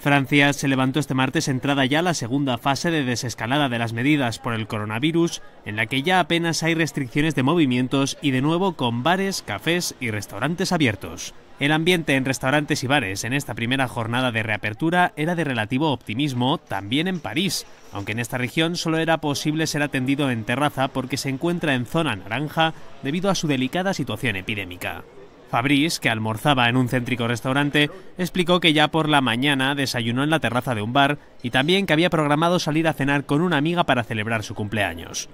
Francia se levantó este martes entrada ya la segunda fase de desescalada de las medidas por el coronavirus, en la que ya apenas hay restricciones de movimientos y de nuevo con bares, cafés y restaurantes abiertos. El ambiente en restaurantes y bares en esta primera jornada de reapertura era de relativo optimismo también en París, aunque en esta región solo era posible ser atendido en terraza porque se encuentra en zona naranja debido a su delicada situación epidémica. Fabrice, que almorzaba en un céntrico restaurante, explicó que ya por la mañana desayunó en la terraza de un bar y también que había programado salir a cenar con una amiga para celebrar su cumpleaños.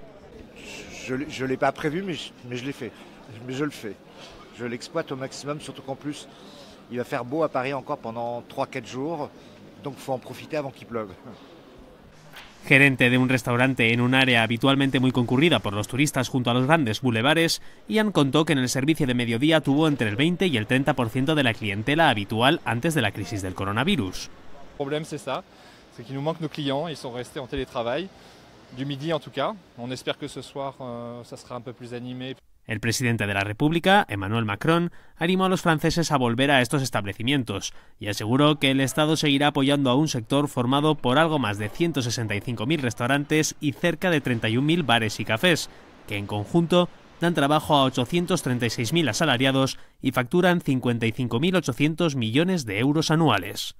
Je l'ai pas prévu, mais, mais je l'ai fait. Mais je le fais. Je l'exploite au maximum, surtout qu'en plus, il va faire beau à Paris encore pendant 3-4 jours, donc faut en profiter avant qu'il pleuve gerente de un restaurante en un área habitualmente muy concurrida por los turistas junto a los grandes bulevares, Ian contó que en el servicio de mediodía tuvo entre el 20 y el 30% de la clientela habitual antes de la crisis del coronavirus. El problema es que nos clientes, ils sont restés en télétravail, du midi en tout cas. On que ce soir euh, ça sera un peu plus animé. El presidente de la República, Emmanuel Macron, animó a los franceses a volver a estos establecimientos y aseguró que el Estado seguirá apoyando a un sector formado por algo más de 165.000 restaurantes y cerca de 31.000 bares y cafés, que en conjunto dan trabajo a 836.000 asalariados y facturan 55.800 millones de euros anuales.